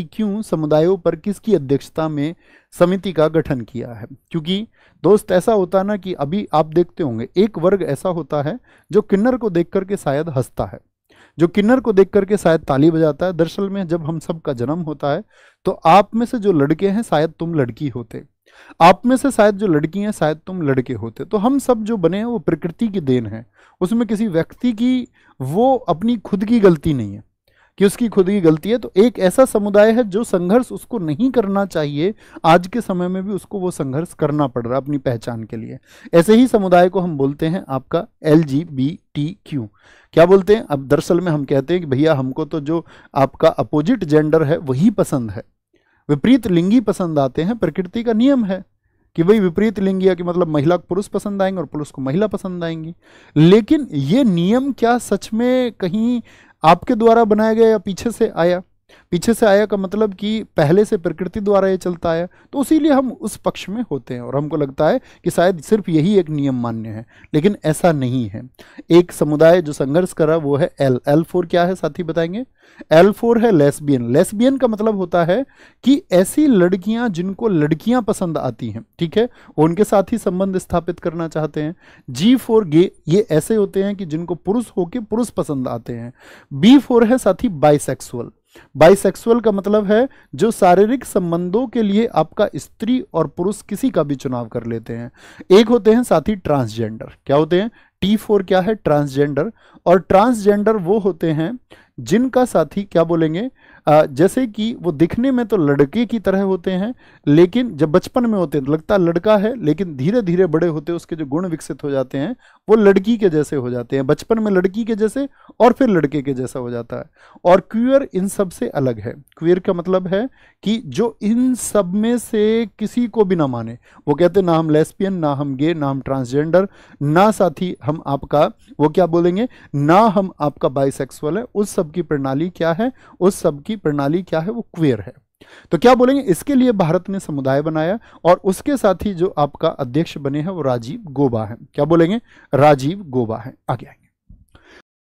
क्यों समुदायों पर किसकी अध्यक्षता में समिति का गठन किया है क्योंकि दोस्त ऐसा होता ना कि अभी आप देखते होंगे एक वर्ग ऐसा होता है जो किन्नर को देख करके शायद हंसता है जो किन्नर को देख करके शायद ताली बजाता है दरअसल में जब हम सब का जन्म होता है तो आप में से जो लड़के हैं शायद तुम लड़की होते आप में से शायद जो लड़की हैं शायद तुम लड़के होते तो हम सब जो बने हैं वो प्रकृति की देन है उसमें किसी व्यक्ति की वो अपनी खुद की गलती नहीं है कि उसकी खुद की गलती है तो एक ऐसा समुदाय है जो संघर्ष उसको नहीं करना चाहिए आज के समय में भी उसको वो संघर्ष करना पड़ रहा है अपनी पहचान के लिए ऐसे ही समुदाय को हम बोलते हैं आपका एल टी क्यू क्या बोलते हैं अब दरअसल में हम कहते हैं कि भैया हमको तो जो आपका अपोजिट जेंडर है वही पसंद है विपरीत लिंगी पसंद आते हैं प्रकृति का नियम है कि भाई विपरीत लिंगी कि मतलब महिला को पुरुष पसंद आएंगे और पुरुष को महिला पसंद आएंगी लेकिन ये नियम क्या सच में कहीं आपके द्वारा बनाया गया या पीछे से आया पीछे से आया का मतलब कि पहले से प्रकृति द्वारा ये चलता है तो उसीलिए हम उस पक्ष में होते हैं और हमको लगता है कि शायद सिर्फ यही एक नियम मान्य है लेकिन ऐसा नहीं है एक समुदाय जो संघर्ष करा वो है एल एल फोर क्या है साथी बताएंगे एल फोर है लेस्बियन लेस्बियन का मतलब होता है कि ऐसी लड़कियां जिनको लड़कियां पसंद आती हैं ठीक है उनके साथ ही संबंध स्थापित करना चाहते हैं जी फोर गे ये ऐसे होते हैं कि जिनको पुरुष होके पुरुष पसंद आते हैं बी फोर है साथी बाइसेक्सुअल बाइसेक्सुअल का मतलब है जो शारीरिक संबंधों के लिए आपका स्त्री और पुरुष किसी का भी चुनाव कर लेते हैं एक होते हैं साथ ही ट्रांसजेंडर क्या होते हैं टी फोर क्या है ट्रांसजेंडर और ट्रांसजेंडर वो होते हैं जिनका साथी क्या बोलेंगे जैसे कि वो दिखने में तो लड़के की तरह होते हैं लेकिन जब बचपन में होते हैं तो लगता है लड़का है लेकिन धीरे धीरे बड़े होते उसके जो गुण विकसित हो जाते हैं वो लड़की के जैसे हो जाते हैं बचपन में लड़की के जैसे और फिर लड़के के जैसा हो जाता है और क्वियर इन सब से अलग है क्वियर का मतलब है कि जो इन सब में से किसी को भी ना माने वो कहते ना हम लेस्पियन ना हम गे ना हम ट्रांसजेंडर ना साथी हम आपका वो क्या बोलेंगे ना हम आपका बाइसेक्सुअल है उस सब की प्रणाली क्या है उस सब की प्रणाली क्या है वो क्वेर है तो क्या बोलेंगे इसके लिए भारत ने समुदाय बनाया और उसके साथ ही जो आपका अध्यक्ष बने हैं वो राजीव गोबा है क्या बोलेंगे राजीव गोबा है आगे आएंगे